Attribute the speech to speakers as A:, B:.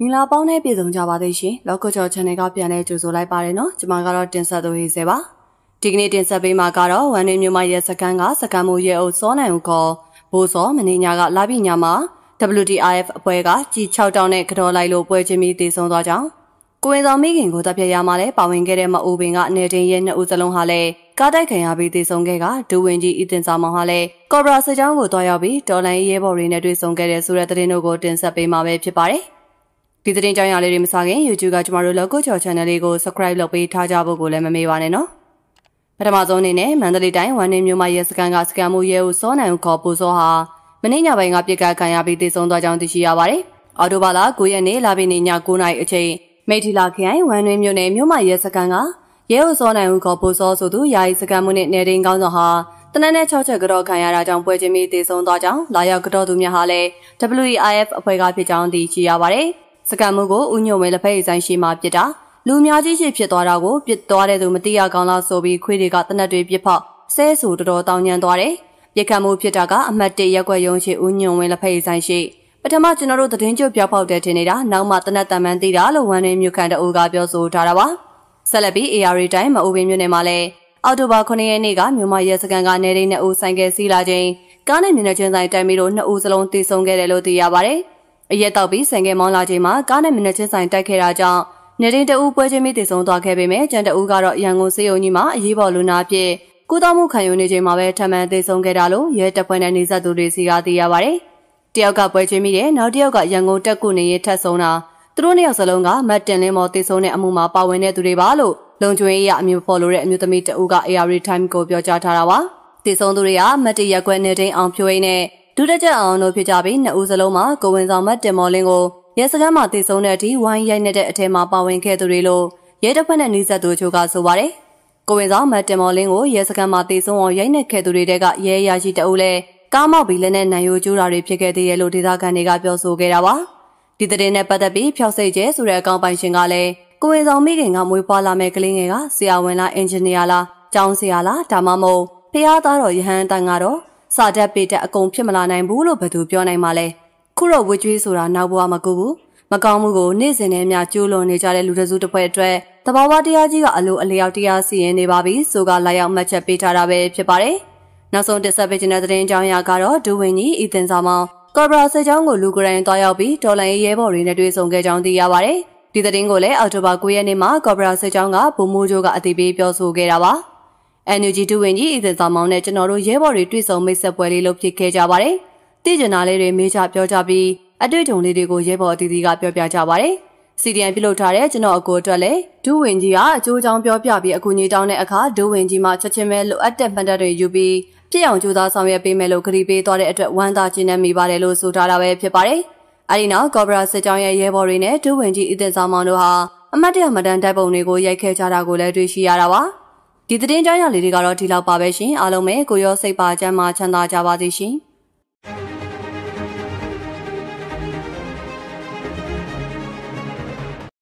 A: မင်္ဂလာပေါင်းနဲ့ပြည်စုံကြပါသေးရှင်။ Local Channel Channel ကပြန်လဲကြိုဆိုလိုက်ပါရနော်။ကျွန်မကတော့တင်ဆက်သွင်းရေးစေပါ။ဒီကနေ့တင်ဆက်ပေးမှာကတော့ဝန်ရင်းမြို့မရဲစကန်ကစကန်မိုရဲအုပ်စောနိုင်ဦးခေါ်ဘိုးစောမင်းညာကလာပြီညာမှာ WTIF အဖွဲ့ကကြီး6တောင်းနဲ့ကြော်လိုက်လို့ပွဲချင်းပြီးတည်ဆုံသွားကြောင်းကိုဝင်ဆောင်မိခင်ကိုတပ်ဖြတ်ရမှာလဲပါဝင်ခဲ့တဲ့မအိုပင်ကနေတင်ရဲ့နှစ်ဦးစလုံးဟာလဲကားတိုက်ခံရပြီးတည်ဆုံခဲ့ကဒူဝင်ကြီးဤတင်ဆောင်မောင်ဟာလဲကော်ဘရာစစ်ကြောင်းကိုတွားရောက်ပြီးတော်လိုင်းရဲဘော်တွေနဲ့တွေ့ဆုံခဲ့တဲ့ဆိုတဲ့သတင်းတို့ကိုတင်ဆက်ပေးမှာပဲဖြစ်ပါတယ်။ဒီသတင်းကြောင်းရလေးတွေမစားခင် YouTube ကကျမတို့ Logo Channel Channel လေးကို Subscribe လုပ်ပေးထားကြဖို့ကိုလည်းမမေ့ပါနဲ့နော်ပထမဆုံးအနေနဲ့မန္တလေးတိုင်းဝမ်းနေမြို့မှာရဲစခန်းကစကံမှုရဲကိုစောနိုင်ခေါ်ပူစောဟာမနေ့ညပိုင်းကပြစ်ကခံရပြီးတေဆုံးသွားကြောင်းသိရှိရပါတယ်။အော်တိုဘာလ9ရက်နေ့လာပြီနေ့ည9နာရီအချိန်မိထီလာခရိုင်ဝမ်းနေမြို့နယ်မြို့မရဲစခန်းကရဲကိုစောနိုင်ခေါ်ပူစောဆိုသူယာယီစကံမှုနဲ့နေရင်ကောင်းဆောင်ဟာတနက်နဲ့6ချက်ကတော့ခံရတာကြောင့်ပွဲချင်းပြီးတေဆုံးသွားကြောင်းလာရောက်ကတော့သူများဟာလည်း WEIF အဖွဲ့ကဖြစ်ကြောင်းသိရှိရပါတယ်။စကံမှုကိုဥညုံမဲလက်ဖက်ရည်ဆိုင်ရှိမှပြစ်တာလူများကြီးရှိဖြစ်သွားတာကိုပြစ်သွားတဲ့သူမသိရကောင်းလားဆိုပြီးခွေးတွေကတနက်တွေပြစ်ဖောက်ဆဲဆူတော်တော်တောင်းညံသွားတယ်ပြစ်ခတ်မှုဖြစ်တာကအမတ်တေရက်ွက်ရုံရှိဥညုံဝင်လက်ဖက်ရည်ဆိုင်ရှိပထမကျွန်တော်တို့သတင်းချုပ်ပြောက်ပေါက်တဲ့ထင်နေတာနောက်မှတနက်တမန်သိတာလို့ဝန်ထမ်းမြို့ခံတအိုးကပြောဆိုထားတာပါဆက်လက်ပြီး AR တိုင်းမအိုးပင်မြို့နယ်မှာလည်းအောက်တိုဘာ9ရက်နေ့ကမြန်မာရဲစခန်းကနေဒိန်းနဲ့အိုးဆိုင်ကစီးလာချိန်ကားနဲ့မျက်နှာချင်းဆိုင်တိုင်ပြီးတော့နှစ်ဦးစလုံးတေဆုံးခဲ့တယ်လို့သိရပါတယ်။အရက်တောက်ပြီးဆန်ကဲမောင်းလာချိန်မှာကားနဲ့မနက်ချင်းဆိုင်တိုက်ခဲ့တာကြောင့်နေတဲ့တအူးပွဲချင်းမိတည်ဆုံးသွားခဲ့ပေမဲ့ကျန်တအူးကတော့ရန်ကုန်စေယုံကြီးမှာအရေးပေါ်လူနာအဖြစ်ကုသမှုခံယူနေချိန်မှာပဲထမှန်တည်ဆုံးခဲ့တာလို့ရဲတပ်ဖွဲ့နဲ့နေဆက်သူတွေစီကသိရပါဗျ။တယောက်ကပွဲချင်းမိတယ်နောက်တယောက်ကရန်ကုန်တက်ကုနေရေးထပ်ဆုံးတာသူတို့နှစ်ယောက်စလုံးကမတ်တင်လင်းမော်တည်ဆုံးတဲ့အမှုမှာပါဝင်တဲ့သူတွေပါလို့လုံကျွင်းအေးရအမျိုးဖော်လို့တဲ့အမျိုးသမီးတအူးက AR Time ကိုပြောကြားထားတာပါ။တည်ဆုံးသူတွေကမတ်တရက်ကွက်နေတိန်အောင်ဖြိုးရင်းနဲ့ဒုတကြအောင်တို့ဖြစ်ကြပြီးနှစ်ဦးစလုံးမှာကိုဝင်ဆောင်မတ်တင်မော်လင်းကိုရဲစခန်းမှာတည်ဆုံတဲ့အထိဝိုင်းရိုက်နေတဲ့အထဲမှာပါဝင်ခဲ့သူတွေလို့ရဲတပ်ဖွဲ့နဲ့နှိစက်သူချို့ကဆိုပါတယ်။ကိုဝင်ဆောင်မတ်တင်မော်လင်းကိုရဲစခန်းမှာတည်ဆုံအောင်ရိုက်နေခဲ့သူတွေတဲကရဲအရာရှိတအုပ်လဲကားမောက်ပြီးလက်နဲ့နိုင်ယိုကျူးတာတွေဖြစ်ခဲ့သေးတယ်လို့ဒေသခံတွေကပြောဆိုခဲ့တာပါ။ဒီတဲ့နဲ့ပတ်သက်ပြီးဖြောက်စိတ်ကျဲဆိုတဲ့အကောင်ပိုင်ရှင်ကလည်းကိုဝင်ဆောင်မိခင်ကမွေးဖွားလာမဲ့ကလေးငယ်ကဆရာဝန်လားအင်ဂျင်နီယာလားကျောင်းဆရာလားဒါမှမဟုတ်ဖျားသားတော်ယဟန်တန်ကတော့စာတက်ပေတက်အကုန်ဖြစ်မလာနိုင်ဘူးလို့ဘယ်သူပြောနိုင်မှာလဲခုတော့ဝွကျွေးဆိုတာနောက်ဘဝမကူဘူးမကောင်းမှုကိုနေ့စဉ်နဲ့အမျှကျိုးလွန်နေကြတဲ့လူတစုတစ်ဖွဲ့အတွက်တဘာဝတရားကြီးကအလိုအလျောက်တရားစီရင်နေပါပြီဆိုကလာရောက်မှတ်ချက်ပေးထားတာပဲဖြစ်ပါတယ်နောက်ဆုံးတက်ဆက်ပေးခြင်းတဲ့သတင်းအကြောင်းအရာကတော့ဒူဝင်ကြီးဤတင်ဆောင်မောင်ကော်ပိုရာစစ်ကြောင်းကိုလူကိုယ်တိုင်တွားရောက်ပြီးဒေါ်လာရဲဘော်တွေနဲ့တွေ့ဆုံခဲ့ကြောင်းသိရပါတယ်ဒီသတင်းကိုလည်းအောက်တိုဘာ9ရက်နေ့မှာကော်ပိုရာစစ်ကြောင်းကဗိုလ်မှူးချုပ်ကအသိပေးပြောဆိုခဲ့တာပါ။ NUG ဒူဝင်ကြီးအီဇင်ဆောင်မောင်နဲ့ကျွန်တော်တို့ရဲဘော်တွေတွေ့ဆုံမိတ်ဆက်ပွဲလေးလုပ်ဖြစ်ခဲ့ကြပါတယ်။တည်ကျင်နာလေးတွေမေးချပြောကြပြီးအတွေ့အကြုံလေးတွေကိုရဲဘော်အသီးသီးကပြောပြကြပါတယ်။ CDN ပြုလုပ်ထားတဲ့ကျွန်တော်အကိုအတွက်လည်းဒူဝင်ကြီးကအကျိုးကြောင်းပြောပြပြီးအကူအညီတောင်းတဲ့အခါဒူဝင်ကြီးမှချက်ချင်းပဲလိုအပ်တဲ့မှတ်တမ်းတွေယူပြီးပြည့်အောင်ကြိုးစားဆောင်ရွက်ပေးမယ်လို့ကတိပေးသွားတဲ့အတွက်ဝမ်းသာကျေနပ်မိပါတယ်လို့ဆိုထားတာပဲဖြစ်ပါတယ်။အဲဒီနောက်ကော်ဘရာစစ်ကြောင်းရဲ့ရဲဘော်တွေနဲ့ဒူဝင်ကြီးအီဇင်ဆောင်မောင်တို့ဟာအမတ်တရမတန်တိုက်ပုံတွေကိုရိုက်ခဲကြတာကိုလည်းတွေ့ရှိရတာပါ။ဒီသတင်းကြားရလေးတွေကတော့ဒီလောက်ပါပဲရှင်အားလုံးပဲကိုရောစိတ်ပါချမ်းသာချမ်းသာကြပါစေရှင်။